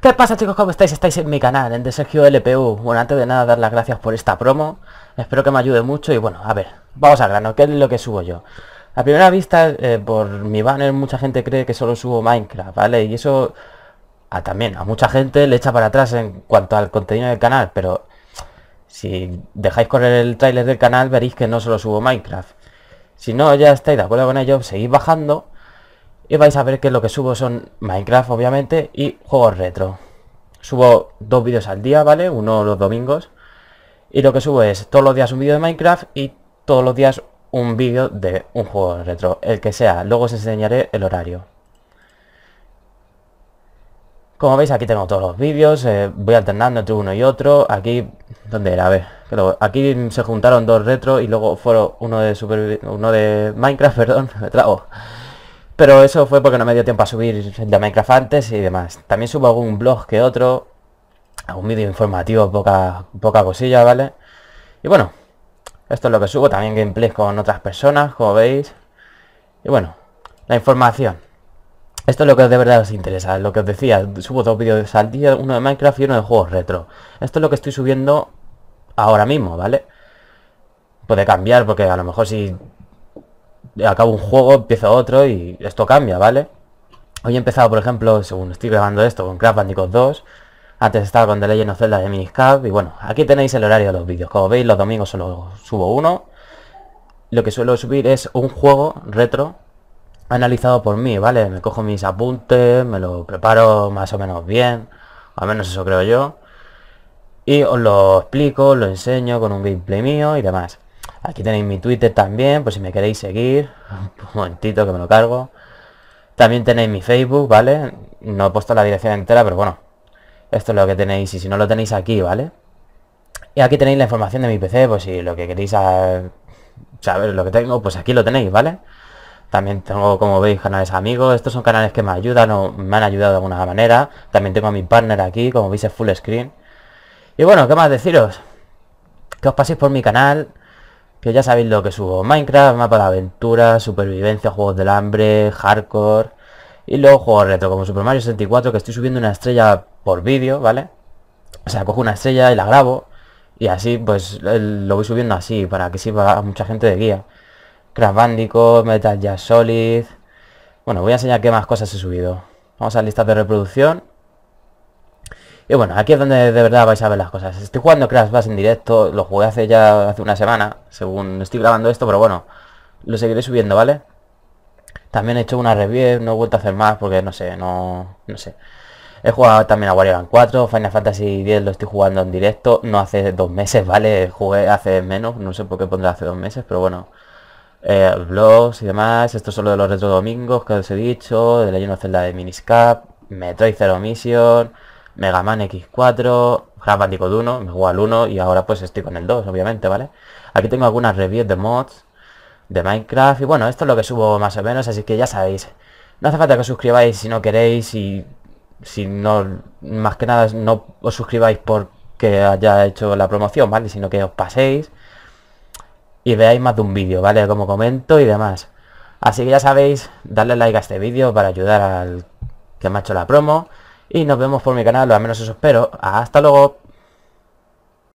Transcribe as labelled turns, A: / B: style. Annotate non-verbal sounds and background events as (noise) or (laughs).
A: ¿Qué pasa chicos? ¿Cómo estáis? Estáis en mi canal, en de Sergio LPU Bueno, antes de nada dar las gracias por esta promo Espero que me ayude mucho y bueno, a ver Vamos al grano, ¿qué es lo que subo yo? A primera vista, eh, por mi banner Mucha gente cree que solo subo Minecraft, ¿vale? Y eso a, también a mucha gente le echa para atrás en cuanto al contenido del canal Pero si dejáis correr el tráiler del canal veréis que no solo subo Minecraft Si no ya estáis de acuerdo con ello, seguís bajando y vais a ver que lo que subo son Minecraft, obviamente, y juegos retro. Subo dos vídeos al día, ¿vale? Uno los domingos. Y lo que subo es todos los días un vídeo de Minecraft y todos los días un vídeo de un juego retro, el que sea. Luego os enseñaré el horario. Como veis aquí tengo todos los vídeos, eh, voy alternando entre uno y otro. Aquí, ¿dónde era? A ver, aquí se juntaron dos retro y luego fueron uno de, uno de Minecraft, (laughs) perdón, me trago. Pero eso fue porque no me dio tiempo a subir de Minecraft antes y demás. También subo algún blog que otro, algún vídeo informativo, poca, poca cosilla, ¿vale? Y bueno, esto es lo que subo, también gameplay con otras personas, como veis. Y bueno, la información. Esto es lo que de verdad os interesa, lo que os decía, subo dos vídeos al día, uno de Minecraft y uno de juegos retro. Esto es lo que estoy subiendo ahora mismo, ¿vale? Puede cambiar porque a lo mejor si acabo un juego, empiezo otro y esto cambia, ¿vale? Hoy he empezado, por ejemplo, según estoy grabando esto, con Craft Bandicoot 2. Antes estaba con The Legend of Zelda de Miniscap. Y bueno, aquí tenéis el horario de los vídeos. Como veis, los domingos solo subo uno. Lo que suelo subir es un juego retro analizado por mí, ¿vale? Me cojo mis apuntes, me lo preparo más o menos bien. Al menos eso creo yo. Y os lo explico, lo enseño con un gameplay mío y demás. Aquí tenéis mi Twitter también, por si me queréis seguir. (laughs) Un momentito que me lo cargo. También tenéis mi Facebook, ¿vale? No he puesto la dirección entera, pero bueno. Esto es lo que tenéis y si no lo tenéis aquí, ¿vale? Y aquí tenéis la información de mi PC, pues si lo que queréis saber lo que tengo, pues aquí lo tenéis, ¿vale? También tengo, como veis, canales amigos. Estos son canales que me ayudan o me han ayudado de alguna manera. También tengo a mi partner aquí, como veis es full screen. Y bueno, ¿qué más deciros? Que os paséis por mi canal, que ya sabéis lo que subo. Minecraft, mapa de aventura, supervivencia, juegos del hambre, hardcore. Y luego juegos retro, como Super Mario 64, que estoy subiendo una estrella por vídeo, ¿vale? O sea, cojo una estrella y la grabo. Y así, pues, lo voy subiendo así, para que sirva a mucha gente de guía. Crash Bandicoot, Metal Gear Solid... Bueno, voy a enseñar qué más cosas he subido. Vamos a listas de reproducción. Y bueno, aquí es donde de verdad vais a ver las cosas. Estoy jugando Crash Bash en directo, lo jugué hace ya hace una semana, según estoy grabando esto, pero bueno, lo seguiré subiendo, ¿vale? También he hecho una review, no he vuelto a hacer más porque no sé, no, no sé. He jugado también a Warrior 4, Final Fantasy X lo estoy jugando en directo, no hace dos meses, (laughs) ¿vale? Jugué hace menos, no sé por qué pondré hace dos meses, pero bueno. blogs eh, y demás, esto solo de los retro domingos que os he dicho, de Legend de la de Miniscap, Metroid Zero Mission, Mega Man X4, Gran Bandicoot 1, me juego al 1 y ahora pues estoy con el 2, obviamente, ¿vale? Aquí tengo algunas reviews de mods de Minecraft y bueno, esto es lo que subo más o menos, así que ya sabéis. No hace falta que os suscribáis si no queréis y si no, más que nada no os suscribáis porque haya hecho la promoción, ¿vale? Sino que os paséis y veáis más de un vídeo, ¿vale? Como comento y demás. Así que ya sabéis, darle like a este vídeo para ayudar al que me ha hecho la promo. Y nos vemos por mi canal, o al menos eso espero. Hasta luego.